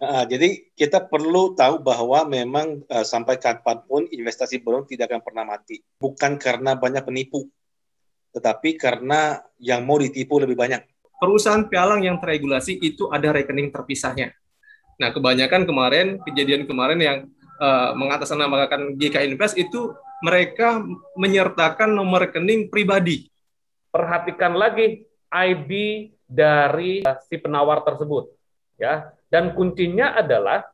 Uh, jadi kita perlu tahu bahwa memang uh, sampai kapanpun investasi bodong tidak akan pernah mati. Bukan karena banyak penipu, tetapi karena yang mau ditipu lebih banyak. Perusahaan pialang yang teregulasi itu ada rekening terpisahnya. Nah, kebanyakan kemarin kejadian kemarin yang uh, mengatasnamakan GK Invest itu mereka menyertakan nomor rekening pribadi. Perhatikan lagi ID dari si penawar tersebut, ya dan kuncinya adalah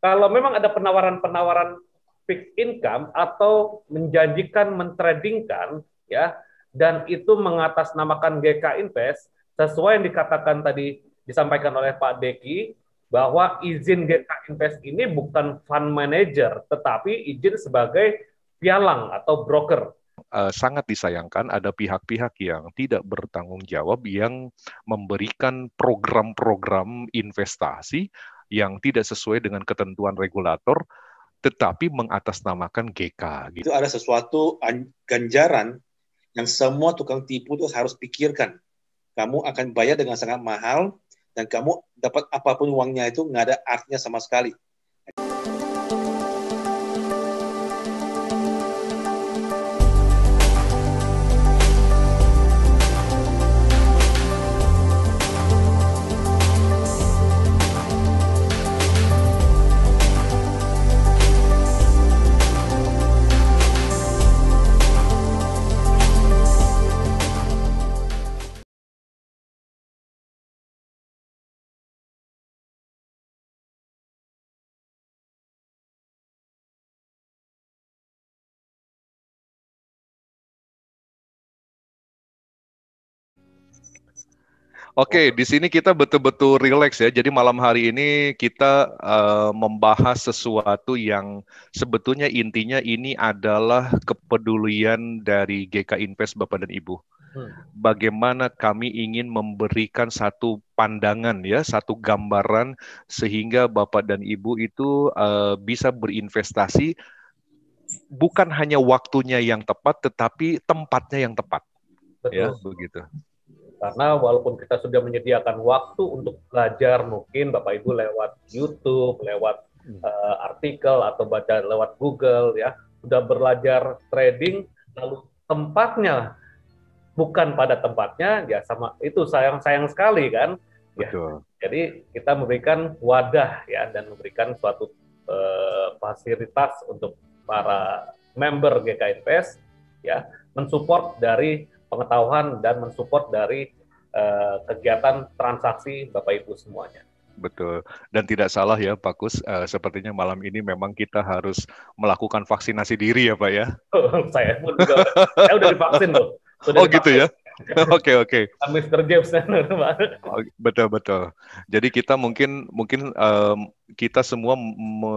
kalau memang ada penawaran-penawaran fixed income atau menjanjikan mentradingkan ya dan itu mengatasnamakan GK Invest sesuai yang dikatakan tadi disampaikan oleh Pak Deki bahwa izin GK Invest ini bukan fund manager tetapi izin sebagai pialang atau broker uh, sangat disayangkan ada pihak-pihak yang tidak bertanggung jawab yang memberikan program-program investasi yang tidak sesuai dengan ketentuan regulator tetapi mengatasnamakan GK. Gitu. Itu ada sesuatu ganjaran yang semua tukang tipu itu harus pikirkan. Kamu akan bayar dengan sangat mahal dan kamu dapat apapun uangnya itu nggak ada artinya sama sekali. Oke, okay, di sini kita betul-betul rileks ya. Jadi malam hari ini kita uh, membahas sesuatu yang sebetulnya intinya ini adalah kepedulian dari GK Invest Bapak dan Ibu. Hmm. Bagaimana kami ingin memberikan satu pandangan ya, satu gambaran sehingga Bapak dan Ibu itu uh, bisa berinvestasi bukan hanya waktunya yang tepat tetapi tempatnya yang tepat. Ya, Betul. Ya, begitu. Karena walaupun kita sudah menyediakan waktu untuk belajar, mungkin Bapak Ibu lewat YouTube, lewat uh, artikel atau baca lewat Google ya, sudah belajar trading, lalu tempatnya bukan pada tempatnya, ya sama itu sayang-sayang sekali kan. Ya. Jadi kita memberikan wadah ya dan memberikan suatu uh, fasilitas untuk para member GKNPS, ya mensupport dari pengetahuan dan mensupport dari uh, kegiatan transaksi Bapak Ibu semuanya. Betul. Dan tidak salah ya Pak Kus, uh, sepertinya malam ini memang kita harus melakukan vaksinasi diri ya Pak ya? Oh, saya pun juga, saya udah divaksin loh. Sudah oh divaksin. gitu ya? Oke oke. Mr. James oh, Betul betul. Jadi kita mungkin mungkin um, kita semua me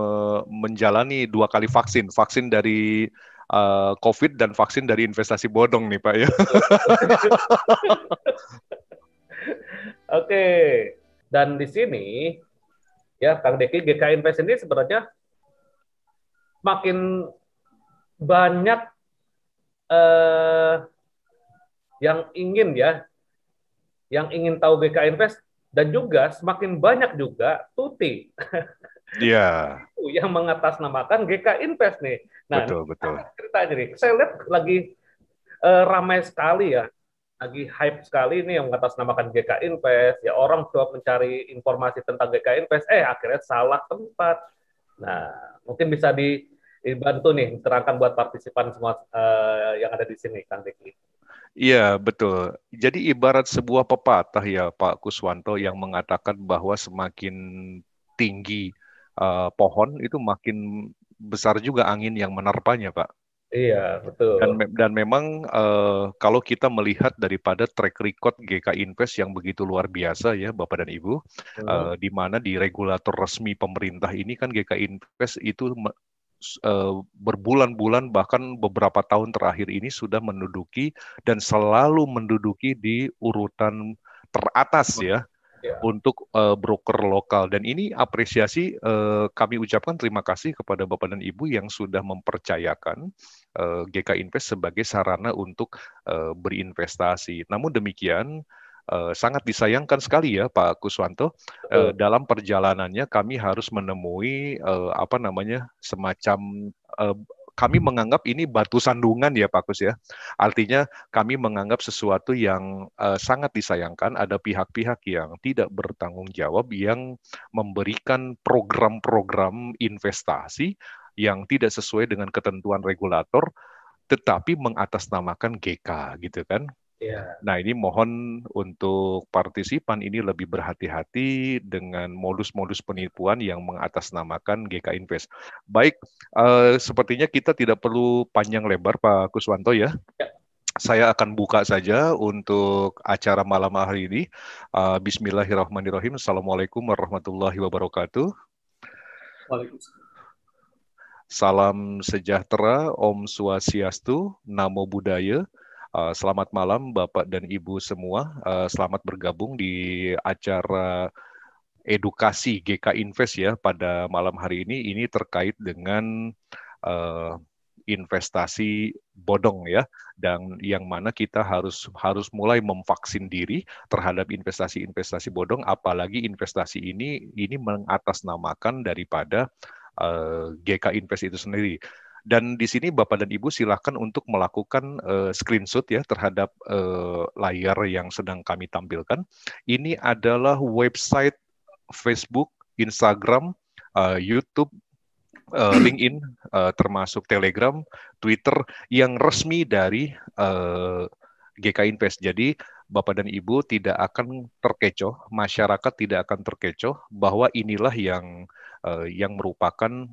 menjalani dua kali vaksin, vaksin dari Eh, COVID dan vaksin dari investasi bodong nih Pak ya. Oke, dan di sini ya Kang Deki GK Invest ini sebenarnya makin banyak eh, yang ingin ya, yang ingin tahu GK Invest dan juga semakin banyak juga tuti Iya. Yeah. Yang mengatasnamakan GK Invest nih. Nah, betul, betul. aja nih, saya lihat lagi uh, ramai sekali ya, lagi hype sekali nih yang mengatasnamakan GK Invest. Ya orang coba mencari informasi tentang GK Invest, eh akhirnya salah tempat. Nah, mungkin bisa di dibantu nih terangkan buat partisipan semua uh, yang ada di sini, Kang Diki. Iya, betul. Jadi ibarat sebuah pepatah ya Pak Kuswanto yang mengatakan bahwa semakin tinggi uh, pohon itu makin besar juga angin yang menerpanya, Pak. Iya, betul. Dan, dan memang uh, kalau kita melihat daripada track record GK Invest yang begitu luar biasa ya Bapak dan Ibu, hmm. uh, di mana di regulator resmi pemerintah ini kan GK Invest itu berbulan-bulan bahkan beberapa tahun terakhir ini sudah menduduki dan selalu menduduki di urutan teratas ya yeah. untuk uh, broker lokal dan ini apresiasi uh, kami ucapkan terima kasih kepada Bapak dan Ibu yang sudah mempercayakan uh, eh, GK Invest sebagai sarana untuk uh, berinvestasi. Namun demikian Uh, sangat disayangkan sekali ya Pak Kuswanto uh, dalam perjalanannya kami harus menemui uh, apa namanya semacam uh, kami menganggap ini batu sandungan ya Pak Kus ya. Artinya kami menganggap sesuatu yang uh, sangat disayangkan ada pihak-pihak yang tidak bertanggung jawab yang memberikan program-program investasi yang tidak sesuai dengan ketentuan regulator tetapi mengatasnamakan GK gitu kan. Yeah. Nah ini mohon untuk partisipan ini lebih berhati-hati dengan modus-modus penipuan yang mengatasnamakan GK Invest. Baik, uh, sepertinya kita tidak perlu panjang lebar Pak Kuswanto ya. yeah. saya akan buka saja untuk acara malam hari ini. Uh, Bismillahirrahmanirrahim. Assalamualaikum warahmatullahi wabarakatuh. Waalaikumsalam. Salam sejahtera, Om Swastiastu, Namo Buddhaya. Eh, selamat malam Bapak dan Ibu semua. Eh, selamat bergabung di acara edukasi GK Invest ya pada malam hari ini. Ini terkait dengan eh, investasi bodong ya dan yang mana kita harus harus mulai memvaksin diri terhadap investasi-investasi bodong apalagi investasi ini ini mengatasnamakan daripada uh, GK Invest itu sendiri. Dan di sini Bapak dan Ibu silakan untuk melakukan uh, screenshot ya terhadap uh, layar yang sedang kami tampilkan. Ini adalah website Facebook, Instagram, uh, YouTube, uh, LinkedIn, uh, termasuk Telegram, Twitter yang resmi dari uh, GK Invest. Jadi Bapak dan Ibu tidak akan terkecoh, masyarakat tidak akan terkecoh bahwa inilah yang uh, yang merupakan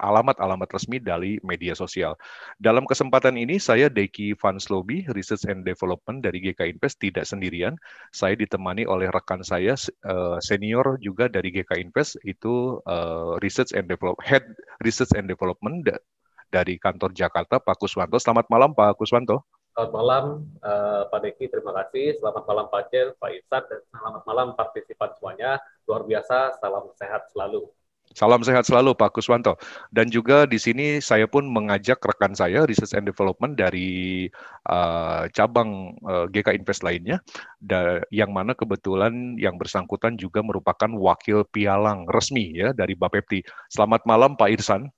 alamat-alamat eh, uh, resmi dari media sosial. Dalam kesempatan ini saya Deki Van Slobi, Research and Development dari GK Invest tidak sendirian. Saya ditemani oleh rekan saya uh, senior juga dari GK Invest itu uh, Research and Develop Head Research and Development da dari kantor Jakarta Pak Kuswanto. Selamat malam Pak Kuswanto. Selamat malam uh, Pak Deki, terima kasih. Selamat malam Pak Cel, Pak Isan, dan selamat malam partisipan semuanya. Luar biasa, salam sehat selalu. Salam sehat selalu Pak Kuswanto. Dan juga di sini saya pun mengajak rekan saya Research and Development dari uh, cabang uh, eh, GK Invest lainnya, da yang mana kebetulan yang bersangkutan juga merupakan wakil pialang resmi ya dari Bapepti. Selamat malam Pak Irsan.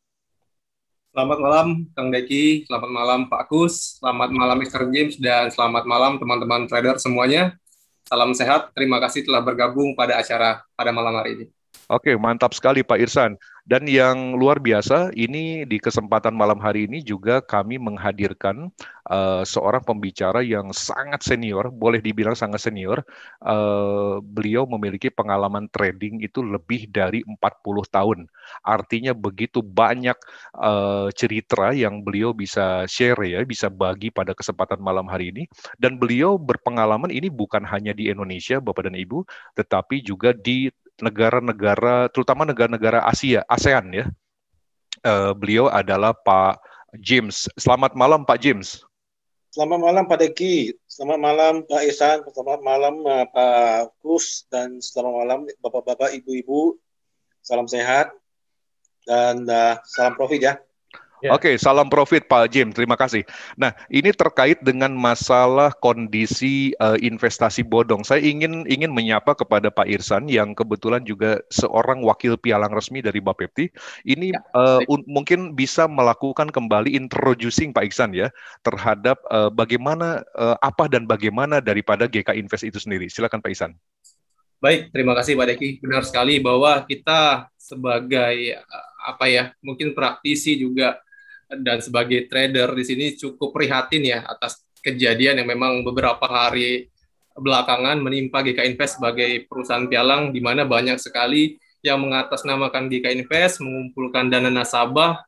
Selamat malam Kang Deki, selamat malam Pak Kus, selamat malam Mr. James, dan selamat malam teman-teman trader semuanya. Salam sehat, terima kasih telah bergabung pada acara pada malam hari ini. Oke, mantap sekali Pak Irsan. Dan yang luar biasa, ini di kesempatan malam hari ini juga kami menghadirkan uh, seorang pembicara yang sangat senior, boleh dibilang sangat senior. Uh, beliau memiliki pengalaman trading itu lebih dari 40 tahun. Artinya begitu banyak uh, cerita yang beliau bisa share ya, bisa bagi pada kesempatan malam hari ini. Dan beliau berpengalaman ini bukan hanya di Indonesia, Bapak dan Ibu, tetapi juga di negara-negara, terutama negara-negara Asia, ASEAN ya. Uh, beliau adalah Pak James. Selamat malam Pak James. Selamat malam Pak Deki, selamat malam Pak Isan, selamat malam uh, Pak Kus, dan selamat malam Bapak-Bapak, Ibu-Ibu. Salam sehat dan uh, salam profit ya. Ya. Oke, okay, salam profit Pak Jim. Terima kasih. Nah, ini terkait dengan masalah kondisi uh, investasi bodong. Saya ingin ingin menyapa kepada Pak Irsan yang kebetulan juga seorang wakil pialang resmi dari Bapepti. Ini ya, uh, mungkin bisa melakukan kembali introducing Pak Iksan ya terhadap uh, bagaimana uh, apa dan bagaimana daripada GK Invest itu sendiri. Silakan Pak Iksan. Baik, terima kasih Pak Deki. Benar sekali bahwa kita sebagai apa ya, mungkin praktisi juga dan sebagai trader di sini cukup prihatin ya atas kejadian yang memang beberapa hari belakangan menimpa GK Invest sebagai perusahaan pialang di mana banyak sekali yang mengatasnamakan GK Invest mengumpulkan dana nasabah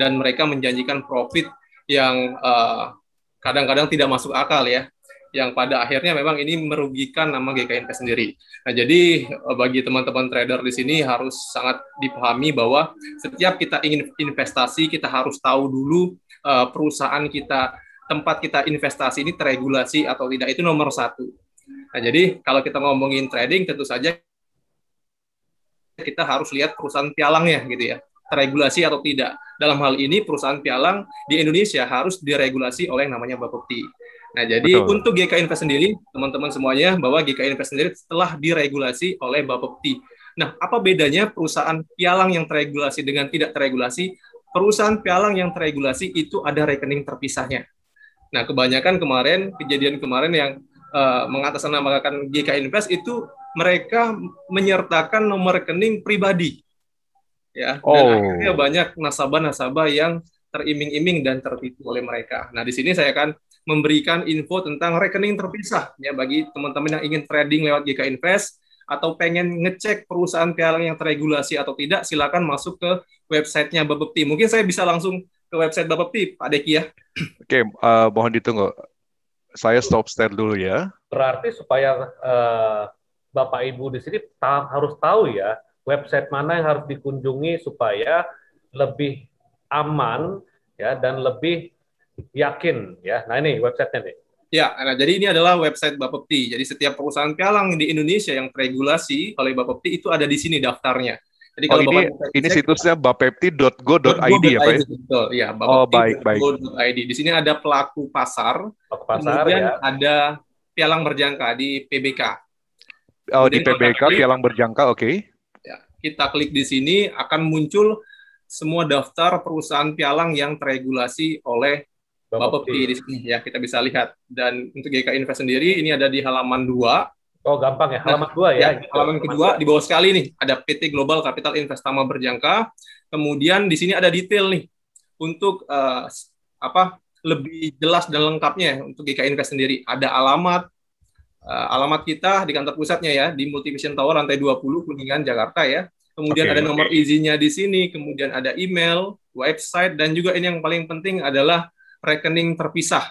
dan mereka menjanjikan profit yang eh, kadang-kadang uh, tidak masuk akal ya yang pada akhirnya memang ini merugikan nama GKNP sendiri. Nah, jadi eh, bagi teman-teman trader di sini harus sangat dipahami bahwa setiap kita ingin investasi, kita harus tahu dulu eh, perusahaan kita, tempat kita investasi ini teregulasi atau tidak, itu nomor satu. Nah, jadi kalau kita ngomongin trading, tentu saja kita harus lihat perusahaan pialangnya gitu ya teregulasi atau tidak. Dalam hal ini perusahaan pialang di Indonesia harus diregulasi oleh yang namanya Bapepti. Nah, jadi Betul. untuk GK Invest sendiri, teman-teman semuanya, bahwa GK Invest sendiri telah diregulasi oleh Bapepti. Nah, apa bedanya perusahaan pialang yang teregulasi dengan tidak teregulasi? Perusahaan pialang yang teregulasi itu ada rekening terpisahnya. Nah, kebanyakan kemarin, kejadian kemarin yang uh, mengatasnamakan GK Invest itu mereka menyertakan nomor rekening pribadi. Ya, oh. dan akhirnya banyak nasabah-nasabah yang teriming-iming dan tertipu oleh mereka. Nah, di sini saya akan memberikan info tentang rekening terpisah ya bagi teman-teman yang ingin trading lewat GK Invest atau pengen ngecek perusahaan pialang yang teregulasi atau tidak, silakan masuk ke websitenya Bapepti. Mungkin saya bisa langsung ke website Bapepti, Pak Deki ya. Oke, uh, mohon ditunggu. Saya stop share dulu ya. Berarti supaya uh, Bapak Ibu di sini harus tahu ya, website mana yang harus dikunjungi supaya lebih aman ya dan lebih yakin ya. Nah ini websitenya nih. Ya, nah jadi ini adalah website Bapepti. Jadi setiap perusahaan pialang di Indonesia yang teregulasi oleh Bapepti itu ada di sini daftarnya. Jadi oh, kalau oh, ini, Bapak ini situsnya bapepti.go.id ya, Pak. Ya? Betul, ya, bapepti.go.id. oh, baik, baik. Di sini ada pelaku pasar, pelaku pasar kemudian ya. ada pialang berjangka di PBK. Oh, kemudian di PBK klik, pialang berjangka, oke. Okay. Ya, kita klik di sini akan muncul semua daftar perusahaan pialang yang teregulasi oleh Bapepti di sini ya kita bisa lihat dan untuk GK Invest sendiri ini ada di halaman dua, Oh gampang ya nah, halaman 2 ya, ya halaman kedua di bawah sekali nih ada PT Global Capital Investama Berjangka kemudian di sini ada detail nih untuk uh, apa lebih jelas dan lengkapnya untuk GK Invest sendiri ada alamat uh, alamat kita di kantor pusatnya ya di Multivision Tower lantai 20 Kuningan Jakarta ya kemudian okay. ada nomor okay. izinnya di sini, kemudian ada email, website, dan juga ini yang paling penting adalah rekening terpisah.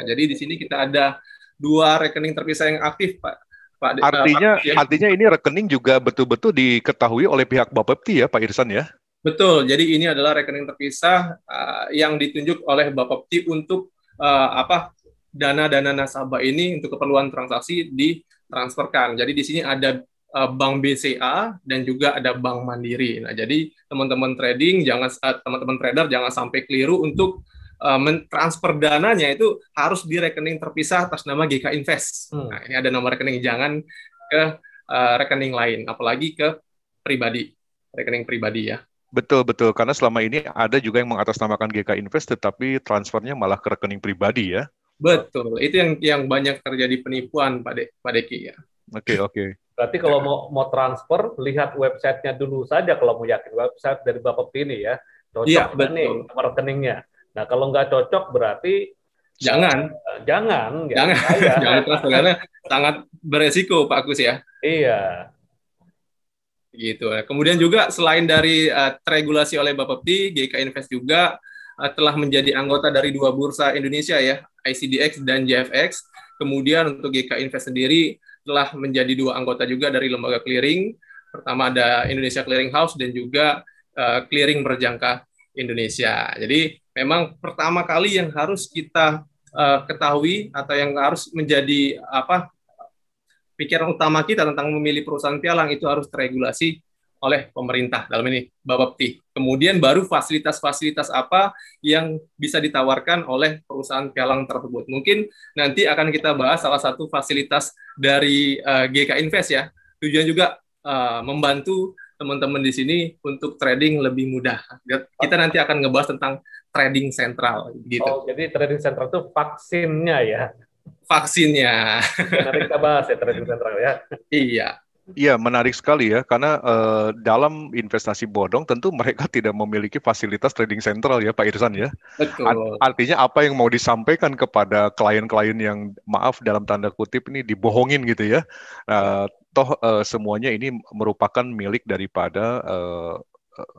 Nah, jadi di sini kita ada dua rekening terpisah yang aktif, Pak. Pak eh, artinya, Pak, artinya ini rekening juga betul-betul diketahui oleh pihak Bapepti ya, Pak Irsan ya? Betul. Jadi ini adalah rekening terpisah uh, yang ditunjuk oleh Bapepti untuk uh, apa dana-dana nasabah ini untuk keperluan transaksi ditransferkan. Jadi di sini ada Eh, bank BCA dan juga ada Bank Mandiri. Nah, jadi teman-teman trading jangan eh, teman-teman trader jangan sampai keliru untuk uh, mentransfer dananya itu harus di rekening terpisah atas nama GK Invest. Hmm. Nah, ini ada nomor rekening jangan ke uh, rekening lain apalagi ke pribadi, rekening pribadi ya. Betul betul karena selama ini ada juga yang mengatasnamakan GK Invest tetapi transfernya malah ke rekening pribadi ya. Betul, itu yang yang banyak terjadi penipuan pada pada ya. Oke okay, oke. Okay. Berarti kalau mau, mau transfer, lihat websitenya dulu saja kalau mau yakin website dari Bapak ini ya. Cocok ya, betul. nih rekeningnya. Nah kalau nggak cocok berarti jangan eh, jangan jangan ya. jangan transfer karena sangat beresiko Pak Agus ya. Iya. Gitu. Kemudian juga selain dari uh, eh, teregulasi oleh Bapepti, GK Invest juga uh, telah menjadi anggota dari dua bursa Indonesia ya, ICDX dan JFX. Kemudian untuk GK Invest sendiri telah menjadi dua anggota juga dari lembaga clearing. Pertama ada Indonesia Clearing House dan juga uh, Clearing Berjangka Indonesia. Jadi memang pertama kali yang harus kita uh, ketahui atau yang harus menjadi apa pikiran utama kita tentang memilih perusahaan pialang itu harus teregulasi oleh pemerintah dalam ini Bapepti. Kemudian baru fasilitas-fasilitas apa yang bisa ditawarkan oleh perusahaan pialang tersebut. Mungkin nanti akan kita bahas salah satu fasilitas dari uh, eh, GK Invest ya. Tujuan juga uh, membantu teman-teman di sini untuk trading lebih mudah. Kita nanti akan ngebahas tentang trading sentral gitu. Oh, jadi trading sentral itu vaksinnya ya. Vaksinnya. Nanti kita bahas ya trading sentral ya. iya. Iya, menarik sekali ya, karena uh, dalam investasi bodong tentu mereka tidak memiliki fasilitas trading sentral ya, Pak Irsan ya. Betul. artinya apa yang mau disampaikan kepada klien-klien yang maaf dalam tanda kutip ini dibohongin gitu ya. Uh, toh uh, semuanya ini merupakan milik daripada uh,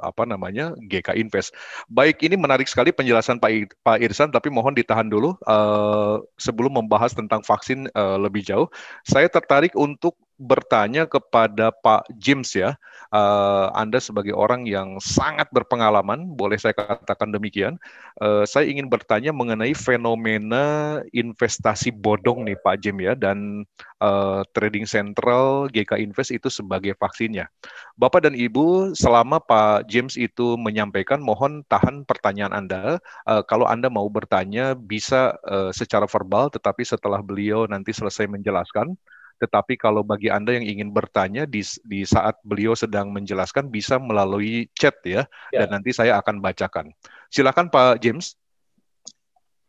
apa namanya GK Invest. Baik, ini menarik sekali penjelasan Pak I, Pak Irsan, tapi mohon ditahan dulu uh, sebelum membahas tentang vaksin uh, lebih jauh. Saya tertarik untuk bertanya kepada Pak James ya, uh, Anda sebagai orang yang sangat berpengalaman, boleh saya katakan demikian. Uh, saya ingin bertanya mengenai fenomena investasi bodong nih Pak James ya, dan uh, Trading Central GK Invest itu sebagai vaksinnya. Bapak dan Ibu, selama Pak James itu menyampaikan, mohon tahan pertanyaan Anda. Uh, kalau Anda mau bertanya, bisa uh, secara verbal, tetapi setelah beliau nanti selesai menjelaskan, tetapi kalau bagi Anda yang ingin bertanya di, di saat beliau sedang menjelaskan bisa melalui chat ya, ya. dan nanti saya akan bacakan. Silakan Pak James.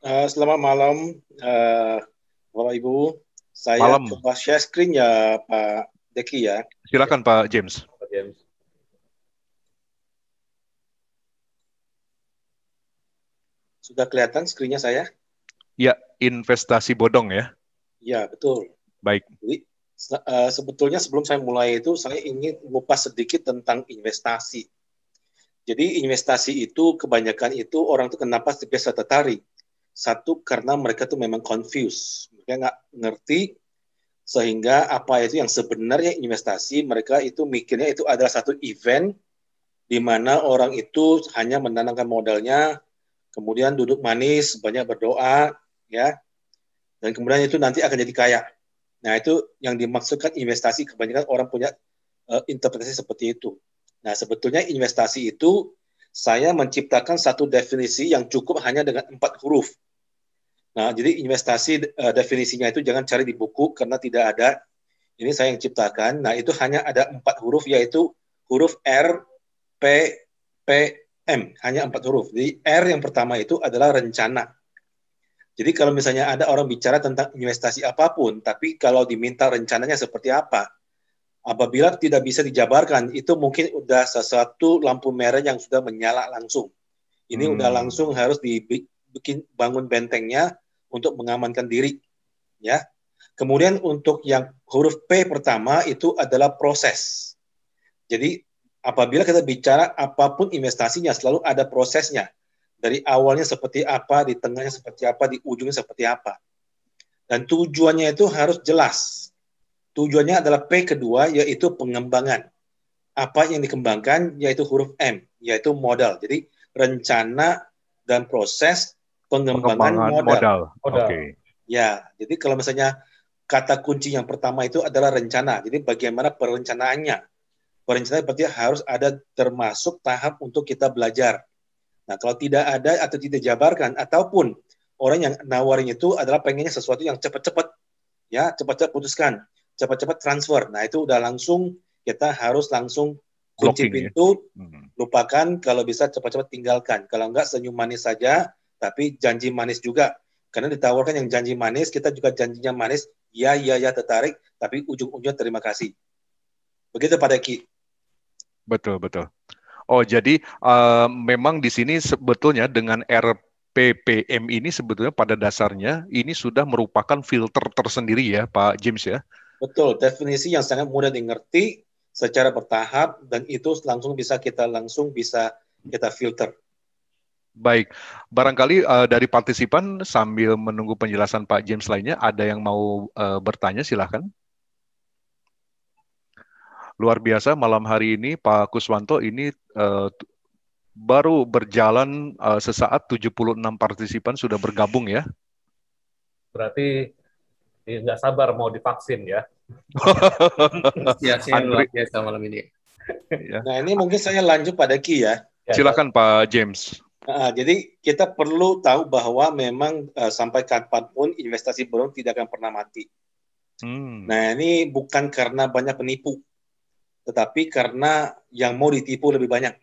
Uh, selamat malam, uh, Bapak Ibu. Saya malam. coba share screen ya Pak Deki ya. Silakan Pak James. Pak James. Sudah kelihatan screennya saya? Ya, investasi bodong ya. Ya, betul. Baik. Jadi, uh, sebetulnya sebelum saya mulai itu saya ingin mengupas sedikit tentang investasi. Jadi investasi itu kebanyakan itu orang tuh kenapa biasa tertarik? Satu karena mereka tuh memang confused, mereka nggak ngerti sehingga apa itu yang sebenarnya investasi mereka itu mikirnya itu adalah satu event di mana orang itu hanya menanamkan modalnya, kemudian duduk manis, banyak berdoa, ya, dan kemudian itu nanti akan jadi kaya. Nah, itu yang dimaksudkan investasi kebanyakan orang punya uh, interpretasi seperti itu. Nah, sebetulnya investasi itu saya menciptakan satu definisi yang cukup hanya dengan empat huruf. Nah, jadi investasi uh, definisinya itu jangan cari di buku karena tidak ada. Ini saya yang ciptakan. Nah, itu hanya ada empat huruf yaitu huruf R, P, P, M. Hanya empat huruf. Jadi R yang pertama itu adalah rencana. Jadi kalau misalnya ada orang bicara tentang investasi apapun, tapi kalau diminta rencananya seperti apa, apabila tidak bisa dijabarkan, itu mungkin udah sesuatu lampu merah yang sudah menyala langsung. Ini hmm. udah langsung harus dibikin bangun bentengnya untuk mengamankan diri, ya. Kemudian untuk yang huruf P pertama itu adalah proses. Jadi apabila kita bicara apapun investasinya selalu ada prosesnya dari awalnya seperti apa, di tengahnya seperti apa, di ujungnya seperti apa. Dan tujuannya itu harus jelas. Tujuannya adalah P kedua, yaitu pengembangan. Apa yang dikembangkan, yaitu huruf M, yaitu modal. Jadi, rencana dan proses pengembangan, pengembangan modal. modal. modal. Oke. Okay. Ya, jadi kalau misalnya kata kunci yang pertama itu adalah rencana. Jadi bagaimana perencanaannya? Perencanaan berarti harus ada termasuk tahap untuk kita belajar Nah, kalau tidak ada atau tidak jabarkan ataupun orang yang nawarin itu adalah pengennya sesuatu yang cepat-cepat ya, cepat-cepat putuskan, cepat-cepat transfer. Nah, itu udah langsung kita harus langsung kunci Locking, ya. pintu, ya? lupakan kalau bisa cepat-cepat tinggalkan. Kalau enggak senyum manis saja, tapi janji manis juga. Karena ditawarkan yang janji manis, kita juga janjinya manis, ya ya ya tertarik, tapi ujung-ujungnya terima kasih. Begitu Pak Deki. Betul, betul. Oh, jadi uh, memang di sini sebetulnya dengan RPPM ini sebetulnya pada dasarnya ini sudah merupakan filter tersendiri ya Pak James ya. Betul, definisi yang sangat mudah dimengerti secara bertahap dan itu langsung bisa kita langsung bisa kita filter. Baik, barangkali uh, dari partisipan sambil menunggu penjelasan Pak James lainnya ada yang mau uh, bertanya silahkan luar biasa malam hari ini Pak Kuswanto ini uh, baru berjalan uh, sesaat 76 partisipan sudah bergabung ya. Berarti eh, nggak sabar mau divaksin ya. ya, luar biasa malam ini. Iya. Nah ini mungkin saya lanjut pada Ki ya. ya Silakan Pak James. Nah, jadi kita perlu tahu bahwa memang uh, sampai kapanpun investasi bodong tidak akan pernah mati. Hmm. Nah ini bukan karena banyak penipu, tetapi karena yang mau ditipu lebih banyak.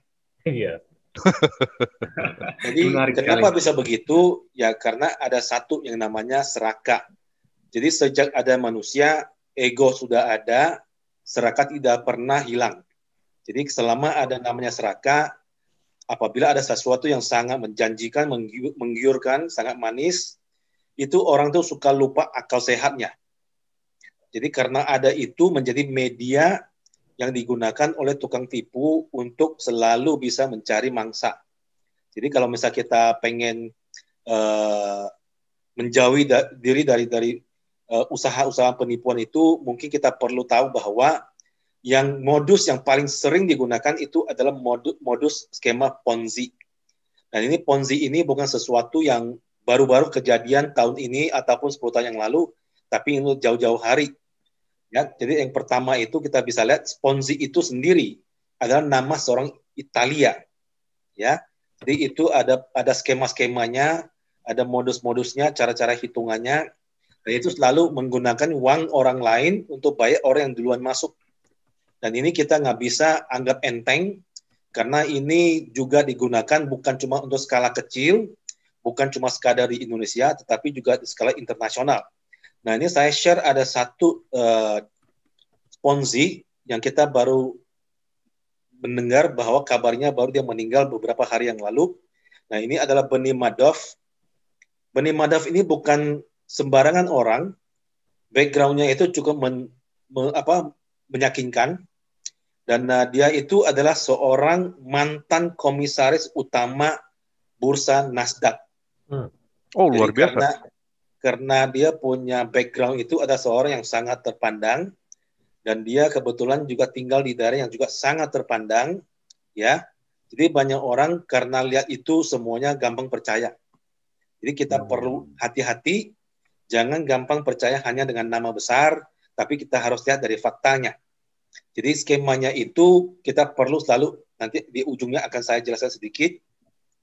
Iya. Jadi Menarik kenapa kali. bisa begitu? Ya karena ada satu yang namanya seraka. Jadi sejak ada manusia, ego sudah ada, seraka tidak pernah hilang. Jadi selama ada namanya seraka, apabila ada sesuatu yang sangat menjanjikan, menggiurkan, sangat manis, itu orang tuh suka lupa akal sehatnya. Jadi karena ada itu menjadi media yang digunakan oleh tukang tipu untuk selalu bisa mencari mangsa. Jadi kalau misal kita pengen uh, menjauhi da diri dari dari eh, usaha-usaha penipuan itu, mungkin kita perlu tahu bahwa yang modus yang paling sering digunakan itu adalah modus, modus skema Ponzi. Dan ini Ponzi ini bukan sesuatu yang baru-baru kejadian tahun ini ataupun 10 tahun yang lalu, tapi ini jauh-jauh hari Ya, jadi yang pertama itu kita bisa lihat Sponzi itu sendiri adalah nama seorang Italia. Ya. Jadi itu ada ada skema-skemanya, ada modus-modusnya, cara-cara hitungannya. Dan itu selalu menggunakan uang orang lain untuk bayar orang yang duluan masuk. Dan ini kita nggak bisa anggap enteng karena ini juga digunakan bukan cuma untuk skala kecil, bukan cuma sekadar di Indonesia, tetapi juga di skala internasional. Nah ini saya share ada satu uh, eh, sponsi yang kita baru mendengar bahwa kabarnya baru dia meninggal beberapa hari yang lalu. Nah ini adalah Beni Madoff. Beni Madoff ini bukan sembarangan orang. Backgroundnya itu cukup men, me, apa, menyakinkan dan uh, dia itu adalah seorang mantan komisaris utama bursa Nasdaq. Hmm. Oh luar biasa. Karena, karena dia punya background itu ada seorang yang sangat terpandang dan dia kebetulan juga tinggal di daerah yang juga sangat terpandang ya jadi banyak orang karena lihat itu semuanya gampang percaya jadi kita hmm. perlu hati-hati jangan gampang percaya hanya dengan nama besar tapi kita harus lihat dari faktanya jadi skemanya itu kita perlu selalu nanti di ujungnya akan saya jelaskan sedikit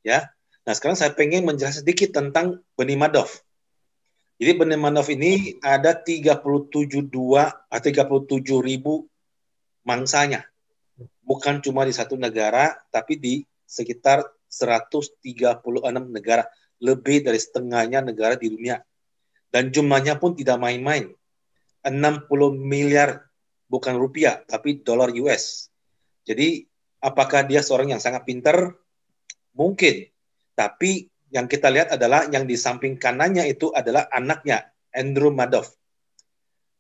ya nah sekarang saya pengen menjelaskan sedikit tentang Benny Madoff jadi Benemanov ini ada 37 dua, 37 eh, ribu mangsanya. Bukan cuma di satu negara, tapi di sekitar 136 negara. Lebih dari setengahnya negara di dunia. Dan jumlahnya pun tidak main-main. 60 miliar, bukan rupiah, tapi dolar US. Jadi apakah dia seorang yang sangat pintar? Mungkin. Tapi yang kita lihat adalah yang di samping kanannya itu adalah anaknya Andrew Madoff.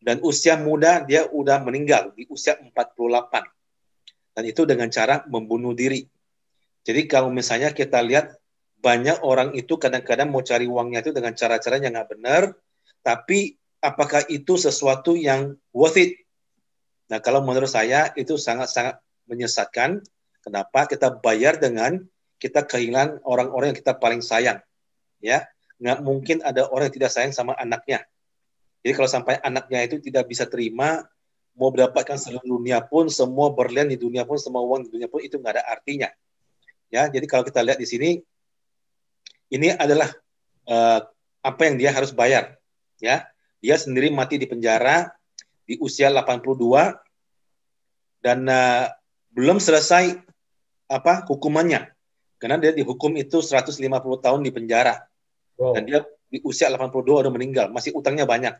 Dan usia muda dia udah meninggal di usia 48. Dan itu dengan cara membunuh diri. Jadi kalau misalnya kita lihat banyak orang itu kadang-kadang mau cari uangnya itu dengan cara-cara yang nggak benar, tapi apakah itu sesuatu yang worth it? Nah kalau menurut saya itu sangat-sangat menyesatkan. Kenapa kita bayar dengan kita kehilangan orang-orang yang kita paling sayang. Ya, nggak mungkin ada orang yang tidak sayang sama anaknya. Jadi kalau sampai anaknya itu tidak bisa terima, mau mendapatkan seluruh dunia pun, semua berlian di dunia pun, semua uang di dunia pun itu nggak ada artinya. Ya, jadi kalau kita lihat di sini, ini adalah uh, apa yang dia harus bayar. Ya, dia sendiri mati di penjara di usia 82 dan uh, belum selesai apa hukumannya karena dia dihukum itu 150 tahun di penjara. Wow. Dan dia di usia 82 udah meninggal, masih utangnya banyak.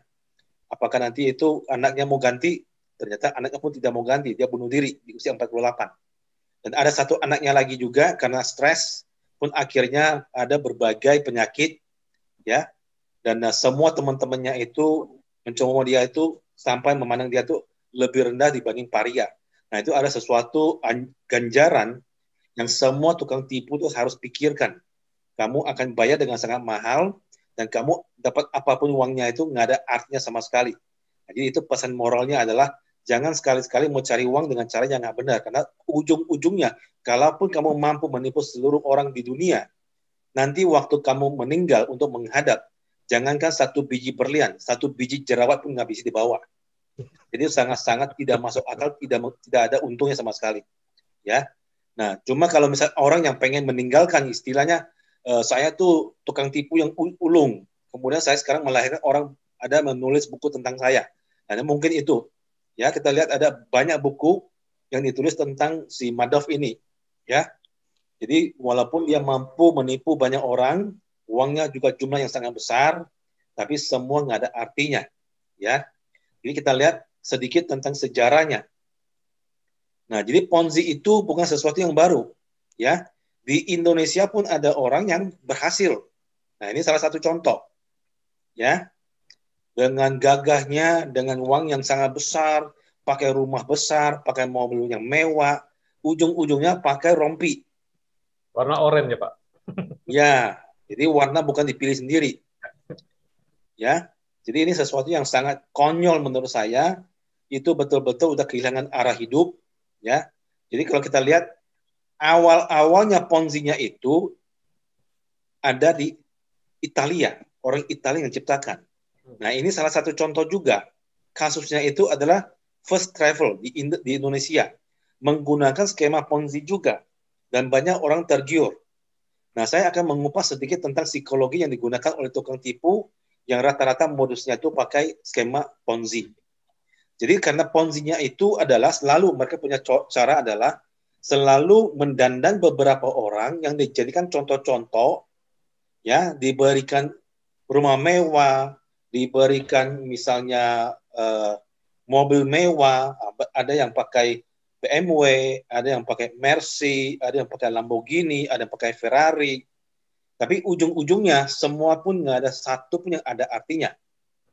Apakah nanti itu anaknya mau ganti? Ternyata anaknya pun tidak mau ganti, dia bunuh diri di usia 48. Dan ada satu anaknya lagi juga karena stres pun akhirnya ada berbagai penyakit ya. Dan nah, semua teman-temannya itu mencoba dia itu sampai memandang dia itu lebih rendah dibanding paria. Nah, itu ada sesuatu ganjaran yang semua tukang tipu itu harus pikirkan. Kamu akan bayar dengan sangat mahal dan kamu dapat apapun uangnya itu nggak ada artinya sama sekali. Nah, jadi itu pesan moralnya adalah jangan sekali-sekali mau cari uang dengan cara yang nggak benar karena ujung-ujungnya kalaupun kamu mampu menipu seluruh orang di dunia nanti waktu kamu meninggal untuk menghadap jangankan satu biji berlian satu biji jerawat pun nggak bisa dibawa jadi sangat-sangat tidak masuk akal tidak tidak ada untungnya sama sekali ya Nah, cuma kalau misal orang yang pengen meninggalkan istilahnya uh, saya tuh tukang tipu yang ulung. Kemudian saya sekarang melahirkan orang ada menulis buku tentang saya. Nah, mungkin itu. Ya, kita lihat ada banyak buku yang ditulis tentang si Madoff ini, ya. Jadi walaupun dia mampu menipu banyak orang, uangnya juga jumlah yang sangat besar, tapi semua nggak ada artinya, ya. Jadi kita lihat sedikit tentang sejarahnya. Nah, jadi Ponzi itu bukan sesuatu yang baru, ya. Di Indonesia pun ada orang yang berhasil. Nah, ini salah satu contoh. Ya. Dengan gagahnya, dengan uang yang sangat besar, pakai rumah besar, pakai mobil yang mewah, ujung-ujungnya pakai rompi. Warna oranye, ya, Pak. ya, jadi warna bukan dipilih sendiri. Ya. Jadi ini sesuatu yang sangat konyol menurut saya, itu betul-betul udah kehilangan arah hidup, ya. Jadi kalau kita lihat awal-awalnya ponzinya itu ada di Italia, orang Italia yang ciptakan. Nah, ini salah satu contoh juga. Kasusnya itu adalah First Travel di, di Indonesia menggunakan skema Ponzi juga dan banyak orang tergiur. Nah, saya akan mengupas sedikit tentang psikologi yang digunakan oleh tukang tipu yang rata-rata modusnya itu pakai skema Ponzi. Jadi karena ponzinya itu adalah selalu mereka punya cara adalah selalu mendandan beberapa orang yang dijadikan contoh-contoh ya diberikan rumah mewah, diberikan misalnya uh, mobil mewah, ada yang pakai BMW, ada yang pakai Mercy, ada yang pakai Lamborghini, ada yang pakai Ferrari. Tapi ujung-ujungnya semua pun nggak ada satu pun yang ada artinya.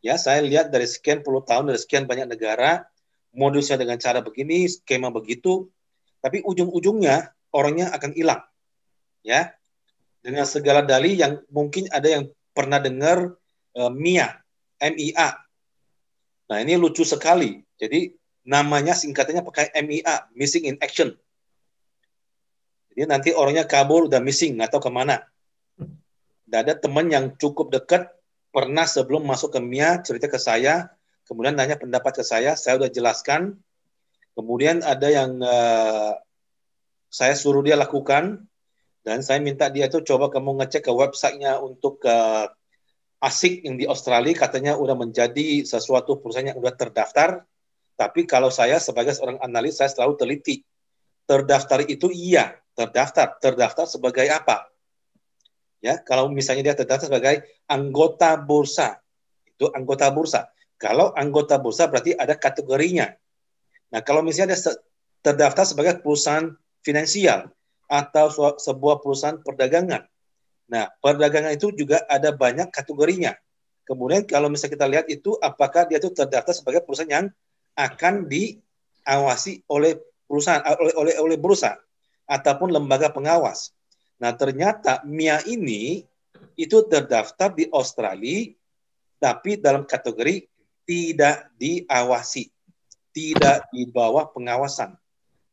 Ya, saya lihat dari sekian puluh tahun, dari sekian banyak negara, modusnya dengan cara begini, skema begitu, tapi ujung-ujungnya orangnya akan hilang. Ya, dengan segala dalih yang mungkin ada yang pernah dengar e, eh, MIA, MIA. Nah, ini lucu sekali. Jadi namanya singkatnya pakai MIA, Missing in Action. Jadi nanti orangnya kabur udah missing, atau kemana. Dan ada teman yang cukup dekat pernah sebelum masuk ke Mia cerita ke saya, kemudian nanya pendapat ke saya, saya sudah jelaskan. Kemudian ada yang uh, saya suruh dia lakukan dan saya minta dia itu coba kamu ngecek ke websitenya untuk uh, eh, asik yang di Australia katanya udah menjadi sesuatu perusahaan yang udah terdaftar. Tapi kalau saya sebagai seorang analis saya selalu teliti. Terdaftar itu iya, terdaftar. Terdaftar sebagai apa? ya kalau misalnya dia terdaftar sebagai anggota bursa itu anggota bursa kalau anggota bursa berarti ada kategorinya nah kalau misalnya dia terdaftar sebagai perusahaan finansial atau sebuah perusahaan perdagangan nah perdagangan itu juga ada banyak kategorinya kemudian kalau misalnya kita lihat itu apakah dia itu terdaftar sebagai perusahaan yang akan diawasi oleh perusahaan oleh oleh oleh bursa ataupun lembaga pengawas Nah, ternyata Mia ini itu terdaftar di Australia, tapi dalam kategori tidak diawasi, tidak di bawah pengawasan.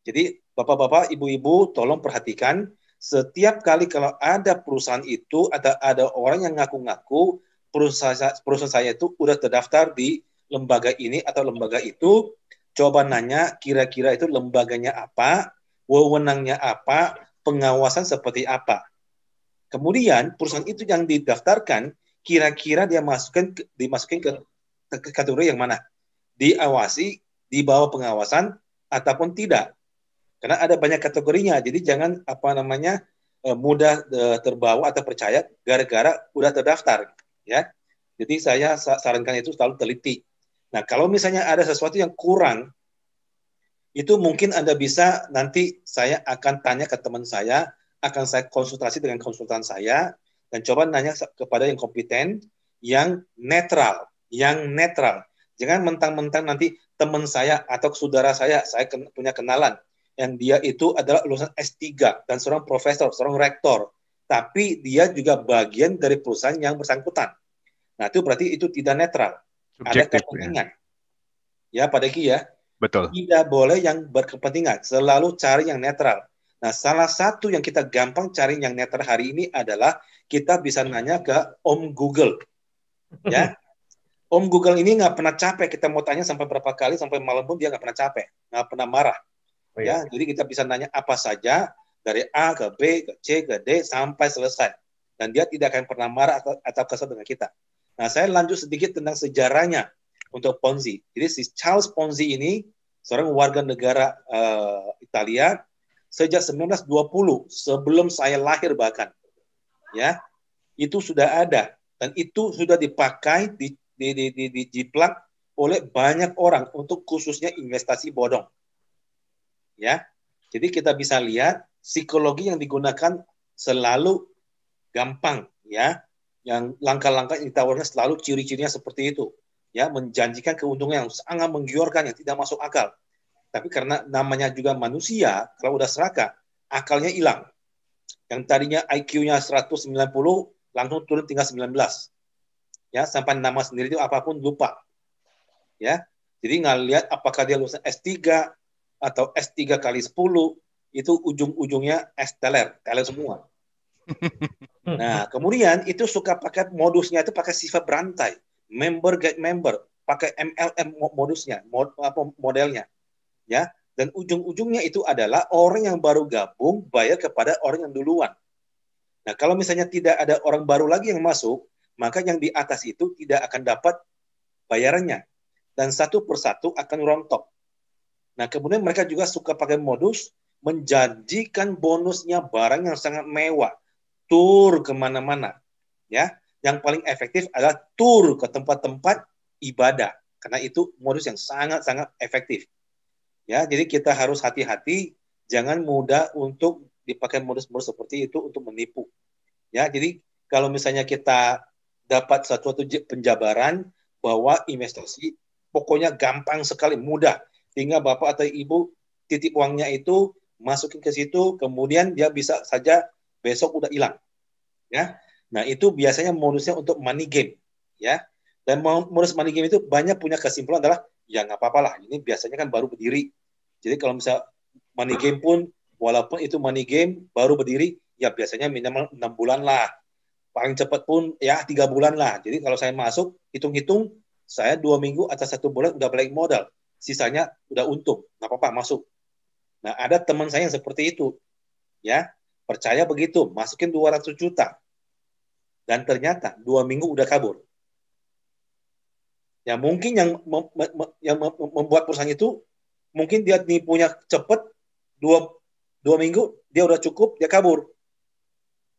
Jadi, Bapak-bapak, Ibu-ibu, tolong perhatikan, setiap kali kalau ada perusahaan itu, ada, ada orang yang ngaku-ngaku perusahaan, perusahaan saya itu udah terdaftar di lembaga ini atau lembaga itu, coba nanya kira-kira itu lembaganya apa, wewenangnya apa, pengawasan seperti apa. Kemudian perusahaan itu yang didaftarkan kira-kira dia masukkan ke, ke kategori yang mana? Diawasi, di bawah pengawasan ataupun tidak. Karena ada banyak kategorinya. Jadi jangan apa namanya eh, mudah eh, terbawa atau percaya gara-gara udah terdaftar, ya. Jadi saya sarankan itu selalu teliti. Nah, kalau misalnya ada sesuatu yang kurang itu mungkin Anda bisa nanti saya akan tanya ke teman saya, akan saya konsultasi dengan konsultan saya, dan coba nanya kepada yang kompeten, yang netral, yang netral. Jangan mentang-mentang nanti teman saya atau saudara saya, saya ken punya kenalan, yang dia itu adalah lulusan S3 dan seorang profesor, seorang rektor, tapi dia juga bagian dari perusahaan yang bersangkutan. Nah, itu berarti itu tidak netral. Ada ya. kepentingan. Ya, ya Pak Deki ya. Betul. Tidak boleh yang berkepentingan, selalu cari yang netral. Nah, salah satu yang kita gampang cari yang netral hari ini adalah kita bisa nanya ke Om Google. Ya. Om Google ini nggak pernah capek, kita mau tanya sampai berapa kali, sampai malam pun dia nggak pernah capek, nggak pernah marah. Oh, iya. ya, jadi kita bisa nanya apa saja dari A ke B ke C ke D sampai selesai. Dan dia tidak akan pernah marah atau, atau kesal dengan kita. Nah, saya lanjut sedikit tentang sejarahnya untuk Ponzi. Jadi si Charles Ponzi ini seorang warga negara uh, Italia sejak 1920 sebelum saya lahir bahkan ya itu sudah ada dan itu sudah dipakai di di di, di, di jiplak oleh banyak orang untuk khususnya investasi bodong. Ya. Jadi kita bisa lihat psikologi yang digunakan selalu gampang ya. Yang langkah-langkah yang ditawarkan selalu ciri-cirinya seperti itu ya menjanjikan keuntungan yang sangat menggiurkan yang tidak masuk akal. Tapi karena namanya juga manusia, kalau udah seraka, akalnya hilang. Yang tadinya IQ-nya 190 langsung turun tinggal 19. Ya, sampai nama sendiri itu apapun lupa. Ya. Jadi nggak lihat apakah dia lulusan S3 atau S3 kali 10 itu ujung-ujungnya S teler, teler semua. Nah, kemudian itu suka pakai modusnya itu pakai sifat berantai member get member pakai MLM modusnya mod, apa modelnya ya dan ujung-ujungnya itu adalah orang yang baru gabung bayar kepada orang yang duluan nah kalau misalnya tidak ada orang baru lagi yang masuk maka yang di atas itu tidak akan dapat bayarannya dan satu persatu akan rontok nah kemudian mereka juga suka pakai modus menjanjikan bonusnya barang yang sangat mewah tur kemana-mana ya yang paling efektif adalah tur ke tempat-tempat ibadah karena itu modus yang sangat-sangat efektif. Ya, jadi kita harus hati-hati jangan mudah untuk dipakai modus-modus seperti itu untuk menipu. Ya, jadi kalau misalnya kita dapat suatu penjabaran bahwa investasi pokoknya gampang sekali, mudah. Tinggal Bapak atau Ibu titik uangnya itu masukin ke situ, kemudian dia bisa saja besok udah hilang. Ya. Nah, itu biasanya modusnya untuk money game, ya. Dan modus money game itu banyak punya kesimpulan adalah ya nggak apa-apa lah, ini biasanya kan baru berdiri. Jadi kalau misal money game pun, walaupun itu money game baru berdiri, ya biasanya minimal enam bulan lah. Paling cepat pun ya tiga bulan lah. Jadi kalau saya masuk, hitung-hitung, saya dua minggu atau satu bulan udah balik modal. Sisanya udah untung, nggak apa-apa masuk. Nah, ada teman saya yang seperti itu. Ya, percaya begitu, masukin 200 juta dan ternyata dua minggu udah kabur. Ya mungkin yang mem yang membuat perusahaan itu mungkin dia punya cepet dua dua minggu dia udah cukup dia kabur.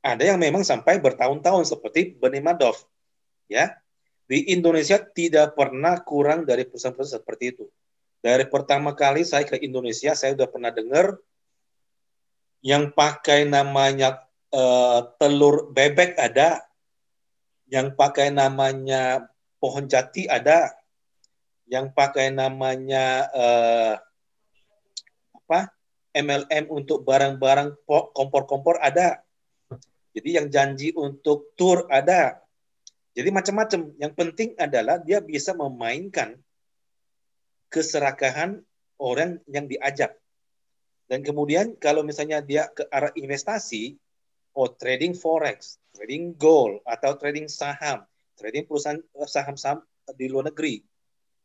Ada yang memang sampai bertahun-tahun seperti Benny Madoff. Ya, di Indonesia tidak pernah kurang dari perusahaan-perusahaan seperti itu. Dari pertama kali saya ke Indonesia, saya sudah pernah dengar yang pakai namanya uh, telur bebek ada, yang pakai namanya pohon jati ada, yang pakai namanya uh, apa MLM untuk barang-barang kompor-kompor ada. Jadi yang janji untuk tour ada. Jadi macam-macam. Yang penting adalah dia bisa memainkan keserakahan orang yang diajak. Dan kemudian kalau misalnya dia ke arah investasi, oh trading forex, trading gold atau trading saham, trading perusahaan saham-saham eh, di luar negeri.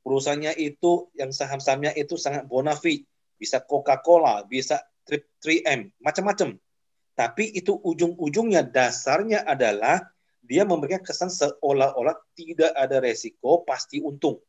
Perusahaannya itu yang saham-sahamnya itu sangat bonafide, bisa Coca-Cola, bisa 3M, macam-macam. Tapi itu ujung-ujungnya dasarnya adalah dia memberikan kesan seolah-olah tidak ada resiko, pasti untung.